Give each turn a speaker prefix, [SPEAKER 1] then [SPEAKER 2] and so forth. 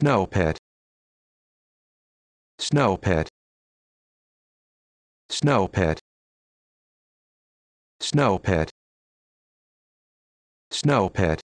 [SPEAKER 1] snow pit snow pit snow pit snow pit snow pit